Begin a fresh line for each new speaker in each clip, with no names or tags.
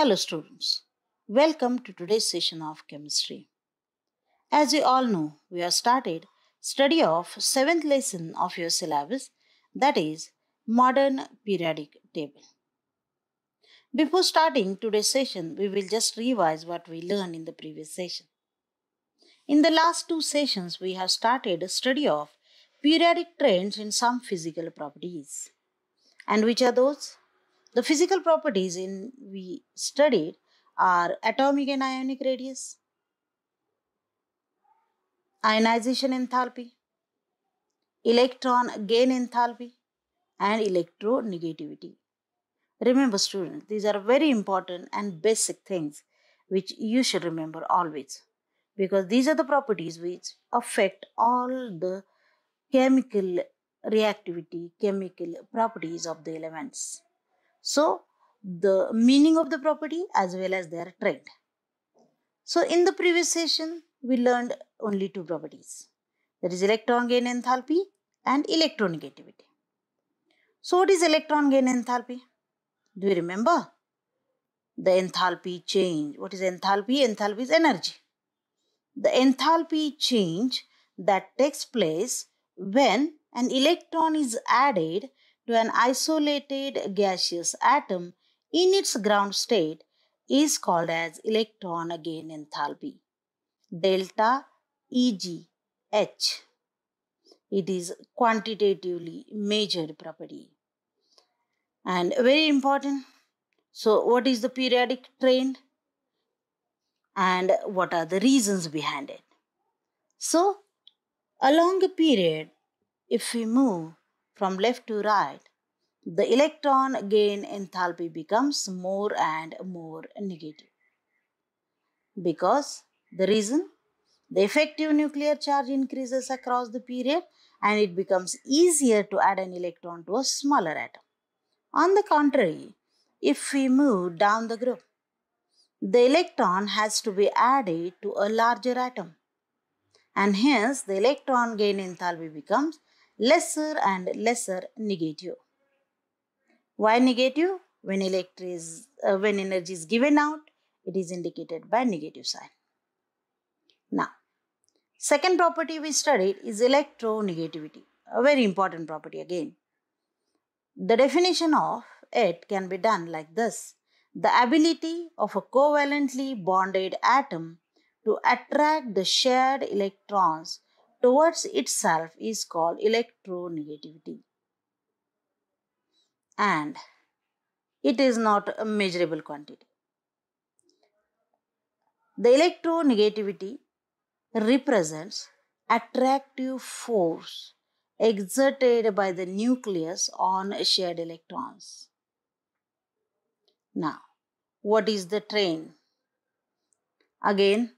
Hello students, welcome to today's session of chemistry. As you all know, we have started study of 7th lesson of your syllabus that is modern periodic table. Before starting today's session, we will just revise what we learned in the previous session. In the last two sessions, we have started a study of periodic trends in some physical properties. And which are those? The physical properties in we studied are atomic and ionic radius, ionization enthalpy, electron gain enthalpy and electronegativity. Remember students, these are very important and basic things which you should remember always because these are the properties which affect all the chemical reactivity, chemical properties of the elements. So, the meaning of the property as well as their trend. So, in the previous session, we learned only two properties. That is electron gain enthalpy and electronegativity. So, what is electron gain enthalpy? Do you remember? The enthalpy change. What is enthalpy? Enthalpy is energy. The enthalpy change that takes place when an electron is added to an isolated gaseous atom in its ground state is called as electron gain enthalpy, delta EGH. It is quantitatively measured property and very important. So what is the periodic trend and what are the reasons behind it? So along a period, if we move from left to right, the electron gain enthalpy becomes more and more negative. Because the reason? The effective nuclear charge increases across the period and it becomes easier to add an electron to a smaller atom. On the contrary, if we move down the group, the electron has to be added to a larger atom and hence the electron gain enthalpy becomes lesser and lesser negative. Why negative? When, electric uh, when energy is given out, it is indicated by negative sign. Now, second property we studied is electronegativity, a very important property again. The definition of it can be done like this. The ability of a covalently bonded atom to attract the shared electrons towards itself is called electronegativity. And it is not a measurable quantity. The electronegativity represents attractive force exerted by the nucleus on shared electrons. Now, what is the train? Again,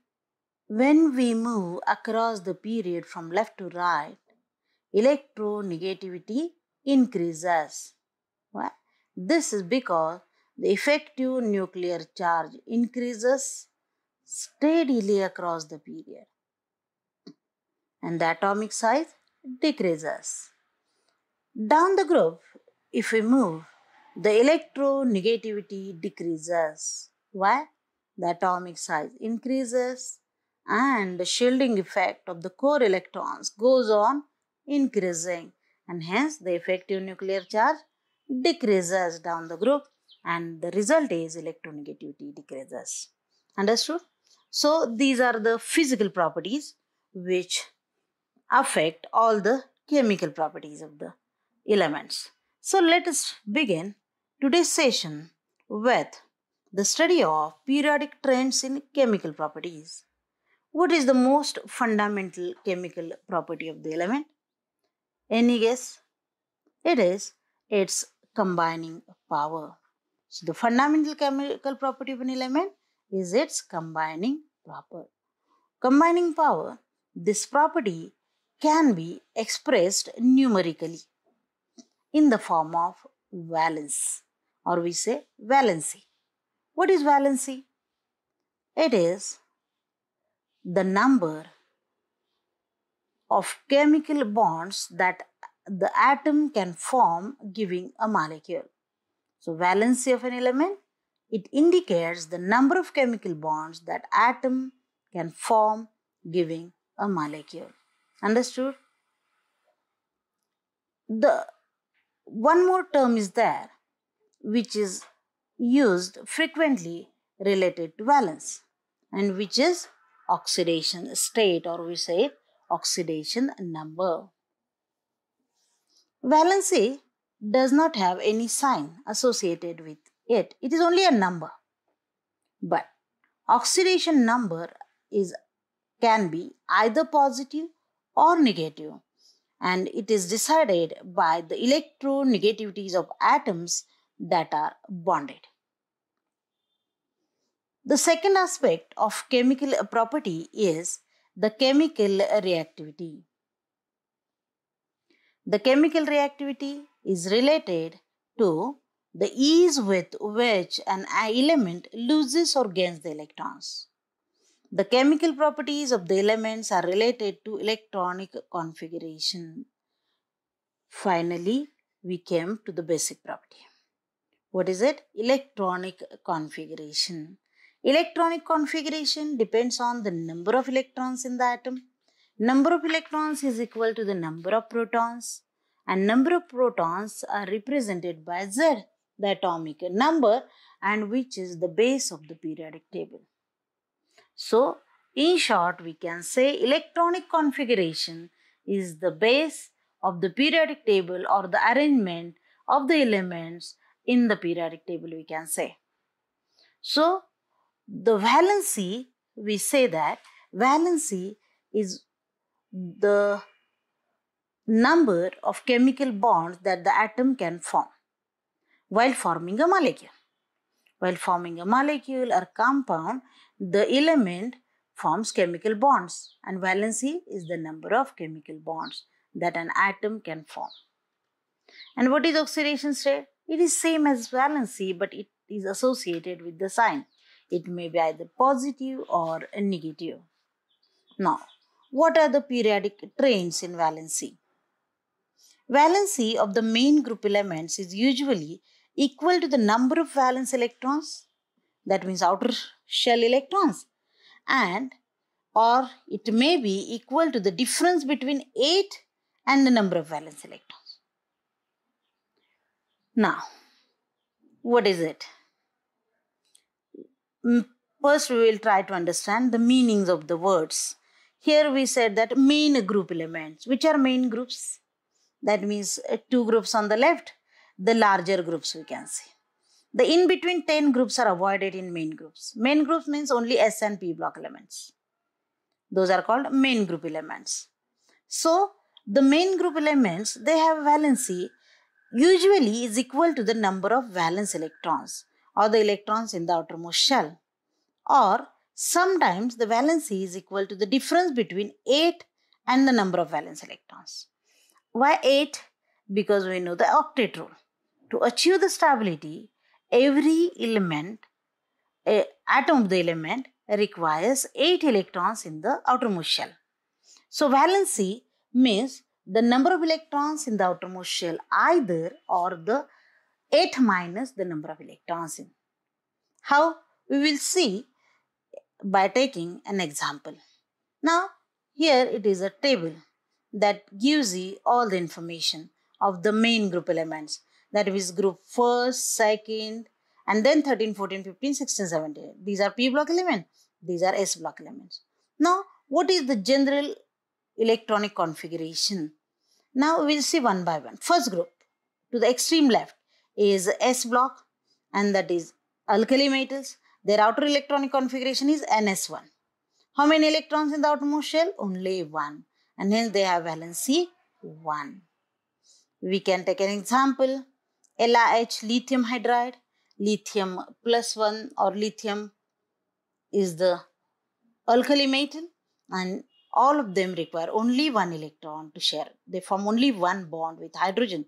when we move across the period from left to right, electronegativity increases. Why? This is because the effective nuclear charge increases steadily across the period and the atomic size decreases. Down the group, if we move, the electronegativity decreases. Why? The atomic size increases and the shielding effect of the core electrons goes on increasing and hence the effective nuclear charge decreases down the group and the result is electronegativity decreases. Understood? So, these are the physical properties which affect all the chemical properties of the elements. So, let us begin today's session with the study of periodic trends in chemical properties. What is the most fundamental chemical property of the element? Any guess? It is its combining power. So the fundamental chemical property of an element is its combining power. Combining power, this property can be expressed numerically in the form of valence or we say valency. What is valency? It is the number of chemical bonds that the atom can form giving a molecule. So valency of an element, it indicates the number of chemical bonds that atom can form giving a molecule. Understood? The one more term is there which is used frequently related to valence and which is oxidation state or we say oxidation number. Valency does not have any sign associated with it. It is only a number. But oxidation number is can be either positive or negative and it is decided by the electronegativities of atoms that are bonded. The second aspect of chemical property is the chemical reactivity. The chemical reactivity is related to the ease with which an element loses or gains the electrons. The chemical properties of the elements are related to electronic configuration. Finally, we came to the basic property. What is it? Electronic configuration. Electronic configuration depends on the number of electrons in the atom. Number of electrons is equal to the number of protons and number of protons are represented by Z, the atomic number and which is the base of the periodic table. So, in short, we can say electronic configuration is the base of the periodic table or the arrangement of the elements in the periodic table we can say. So, the valency, we say that valency is the number of chemical bonds that the atom can form while forming a molecule. While forming a molecule or compound, the element forms chemical bonds and valency is the number of chemical bonds that an atom can form. And what is oxidation state? It is same as valency but it is associated with the sign it may be either positive or negative. Now, what are the periodic trains in valency? Valency of the main group elements is usually equal to the number of valence electrons, that means outer shell electrons, and or it may be equal to the difference between 8 and the number of valence electrons. Now, what is it? Mm, first we will try to understand the meanings of the words. Here we said that main group elements. Which are main groups? That means uh, two groups on the left, the larger groups we can see. The in between 10 groups are avoided in main groups. Main groups means only S and P block elements. Those are called main group elements. So, the main group elements, they have valency usually is equal to the number of valence electrons or the electrons in the outermost shell. Or sometimes the valency is equal to the difference between 8 and the number of valence electrons. Why 8? Because we know the octet rule. To achieve the stability, every element, a, atom of the element requires 8 electrons in the outermost shell. So valency means the number of electrons in the outermost shell either or the 8 minus the number of electrons in. How? We will see by taking an example. Now, here it is a table that gives you all the information of the main group elements. That is group 1st, 2nd, and then 13, 14, 15, 16, 17. These are P block elements. These are S block elements. Now, what is the general electronic configuration? Now, we will see one by one. First group, to the extreme left, is S block and that is alkali metals. Their outer electronic configuration is NS1. How many electrons in the outermost shell? Only 1 and hence they have valency 1. We can take an example. LiH lithium hydride, lithium plus 1 or lithium is the alkali metal and all of them require only one electron to share. They form only one bond with hydrogen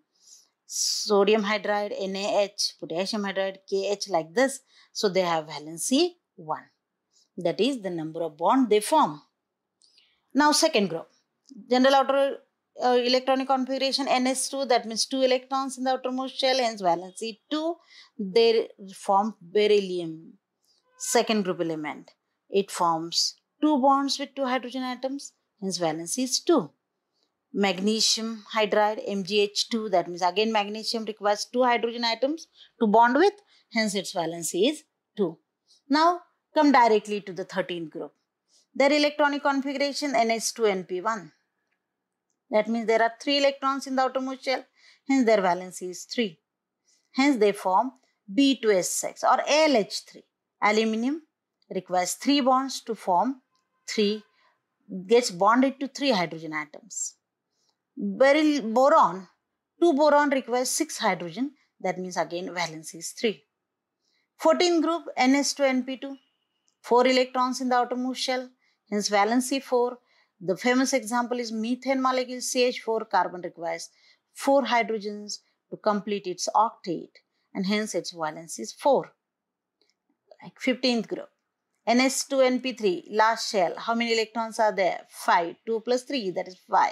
sodium hydride, NaH, potassium hydride, KH like this. So they have valency 1. That is the number of bond they form. Now second group. General outer uh, electronic configuration NS2 that means 2 electrons in the outermost shell hence valency 2. They form beryllium second group element. It forms two bonds with two hydrogen atoms hence valency is 2 magnesium hydride MgH2 that means again magnesium requires two hydrogen atoms to bond with hence its valency is 2. Now come directly to the 13th group. Their electronic configuration NH2NP1 that means there are 3 electrons in the outermost shell hence their valency is 3. Hence they form B2S6 or LH3. Aluminium requires 3 bonds to form 3 gets bonded to 3 hydrogen atoms beryl boron, 2 boron requires 6 hydrogen, that means again valence is 3. 14 group ns 2 np 2 4 electrons in the outermost shell, hence valency 4. The famous example is methane molecule CH4 carbon requires 4 hydrogens to complete its octet and hence its valence is 4. Like 15th group. NS2NP3, last shell, how many electrons are there? 5. 2 plus 3, that is 5.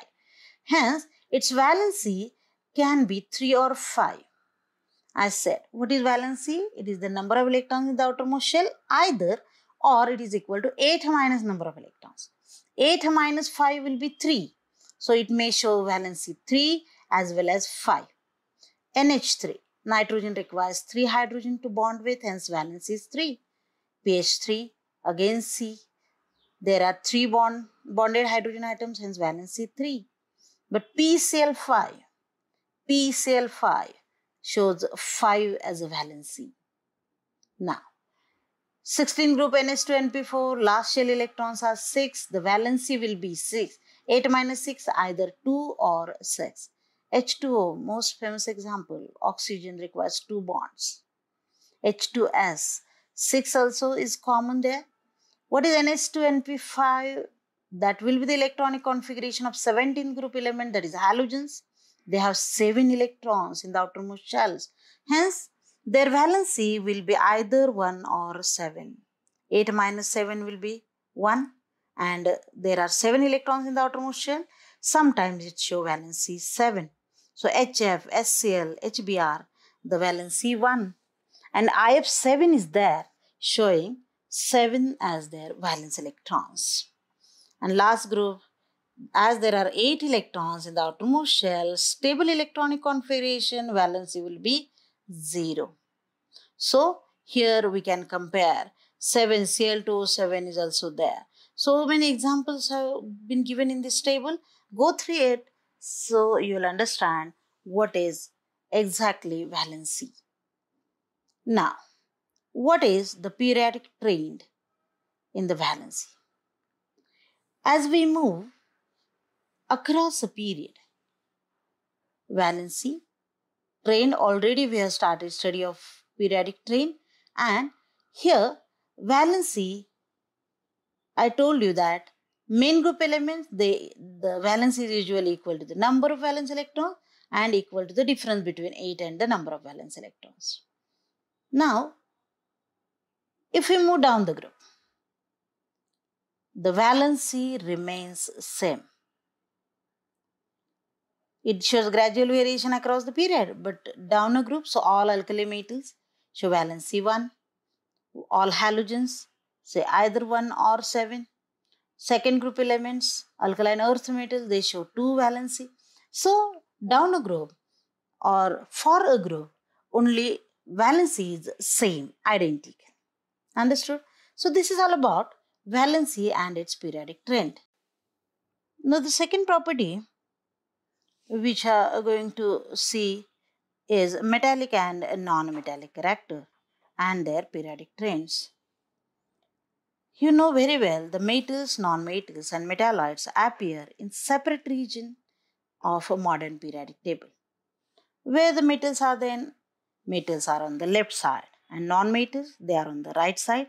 Hence, its valency can be 3 or 5. I said, what is valency? It is the number of electrons in the outermost shell either or it is equal to 8 minus number of electrons. 8 minus 5 will be 3. So, it may show valency 3 as well as 5. NH3, nitrogen requires 3 hydrogen to bond with, hence valency is 3. PH3, again C. There are 3 bond, bonded hydrogen atoms, hence valency 3. But PCl5, PCl5 shows 5 as a valency. Now, 16 group ns 2 np 4 last shell electrons are 6, the valency will be 6. 8 minus 6 either 2 or 6. H2O, most famous example, oxygen requires 2 bonds. H2S, 6 also is common there. whats ns is NH2NP5? that will be the electronic configuration of 17 group element that is halogens. They have 7 electrons in the outermost shells. Hence, their valency will be either 1 or 7. 8 minus 7 will be 1 and there are 7 electrons in the outermost shell. Sometimes it shows valency 7. So HF, SCl, HBr, the valency 1 and IF7 is there showing 7 as their valence electrons. And last group, as there are 8 electrons in the outermost shell, stable electronic configuration valency will be 0. So, here we can compare 7 Cl2, 7 is also there. So many examples have been given in this table. Go through it so you will understand what is exactly valency. Now, what is the periodic trend in the valency? As we move across a period, valency, train already we have started study of periodic train and here valency, I told you that main group elements, they, the valence is usually equal to the number of valence electrons and equal to the difference between 8 and the number of valence electrons. Now, if we move down the group, the valency remains same. It shows gradual variation across the period, but down a group, so all alkali metals show valency 1. All halogens, say either 1 or 7. Second group elements, alkaline earth metals, they show 2 valency. So, down a group or for a group, only valency is same, identical. Understood? So, this is all about valency and its periodic trend. Now the second property which are uh, going to see is metallic and non-metallic character and their periodic trends. You know very well the metals, non-metals and metalloids appear in separate region of a modern periodic table. Where the metals are then, metals are on the left side and non-metals they are on the right side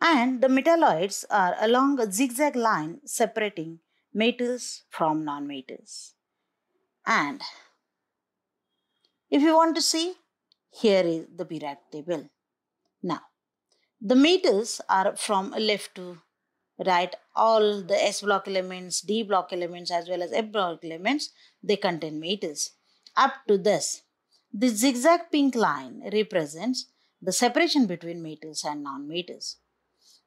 and the metalloids are along a zigzag line separating metals from non-metals. And if you want to see, here is the periodic table. Now, the metals are from left to right. All the S block elements, D block elements as well as F block elements, they contain metals. Up to this, the zigzag pink line represents the separation between metals and non-metals.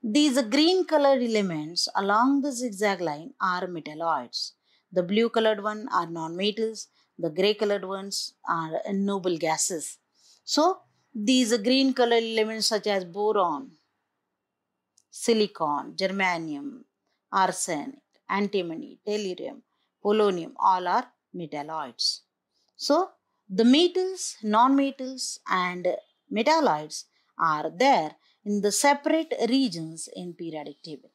These green colored elements along the zigzag line are metalloids. The blue colored ones are nonmetals. The gray colored ones are noble gases. So these green colored elements such as boron, silicon, germanium, arsenic, antimony, tellurium, polonium all are metalloids. So the metals, nonmetals and metalloids are there in the separate regions in periodic table.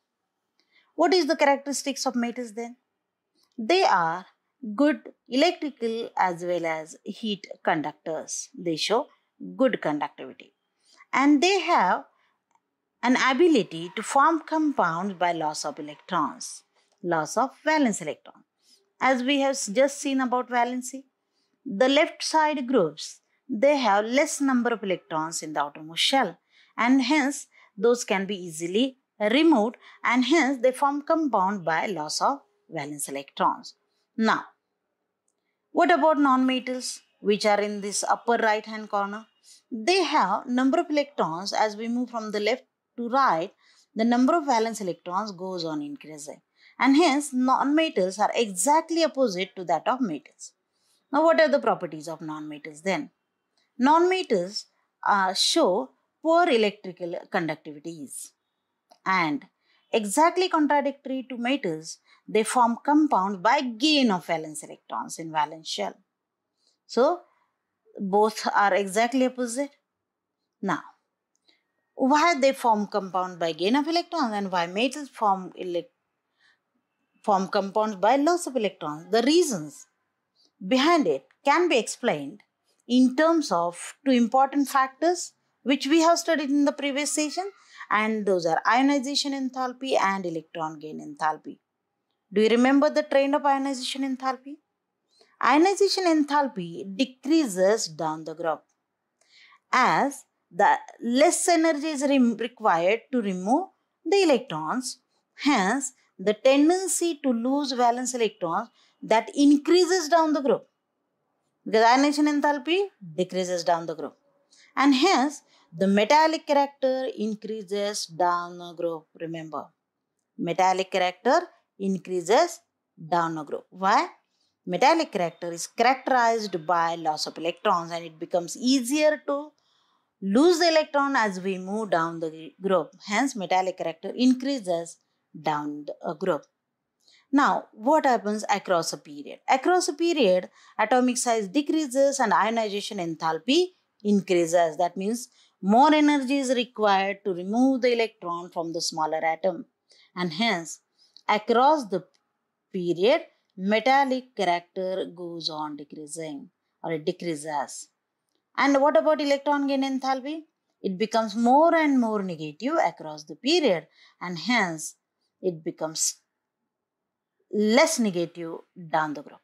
What is the characteristics of metals then? They are good electrical as well as heat conductors. They show good conductivity. And they have an ability to form compounds by loss of electrons, loss of valence electron. As we have just seen about valency, the left side groups, they have less number of electrons in the outermost shell and hence those can be easily removed and hence they form compound by loss of valence electrons. Now, what about non-metals which are in this upper right hand corner? They have number of electrons as we move from the left to right, the number of valence electrons goes on increasing and hence non-metals are exactly opposite to that of metals. Now what are the properties of non-metals then? Non-metals uh, show poor electrical conductivity is. And exactly contradictory to metals, they form compound by gain of valence electrons in valence shell. So, both are exactly opposite. Now, why they form compound by gain of electrons and why metals form, form compounds by loss of electrons? The reasons behind it can be explained in terms of two important factors which we have studied in the previous session and those are ionization enthalpy and electron gain enthalpy. Do you remember the trend of ionization enthalpy? Ionization enthalpy decreases down the graph as the less energy is required to remove the electrons. Hence, the tendency to lose valence electrons that increases down the group because ionization enthalpy decreases down the group and hence the metallic character increases down a group. Remember, metallic character increases down a group. Why? Metallic character is characterized by loss of electrons and it becomes easier to lose the electron as we move down the group. Hence, metallic character increases down the group. Now, what happens across a period? Across a period, atomic size decreases and ionization enthalpy increases. That means more energy is required to remove the electron from the smaller atom. And hence, across the period, metallic character goes on decreasing or it decreases. And what about electron gain enthalpy? It becomes more and more negative across the period and hence it becomes less negative down the group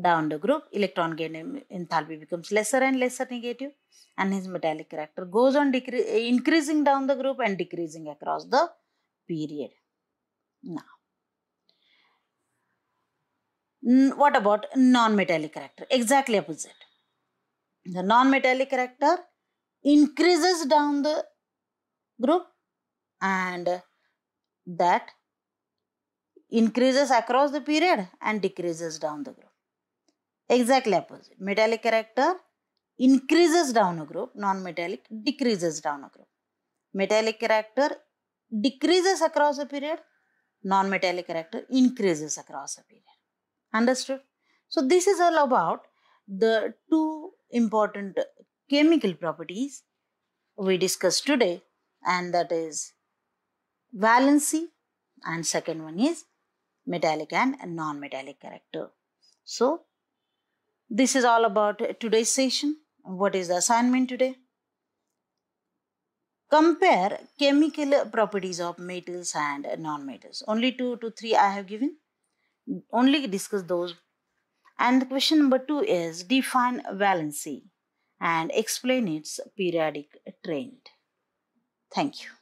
down the group, electron gain enthalpy becomes lesser and lesser negative and his metallic character goes on increasing down the group and decreasing across the period. Now, what about non-metallic character? Exactly opposite. The non-metallic character increases down the group and that increases across the period and decreases down the group. Exactly opposite. Metallic character increases down a group, non-metallic decreases down a group. Metallic character decreases across a period, non-metallic character increases across a period. Understood? So this is all about the two important chemical properties we discussed today and that is valency and second one is metallic and non-metallic character. So this is all about today's session. What is the assignment today? Compare chemical properties of metals and non-metals. Only two to three I have given. Only discuss those. And question number two is define valency and explain its periodic trend. Thank you.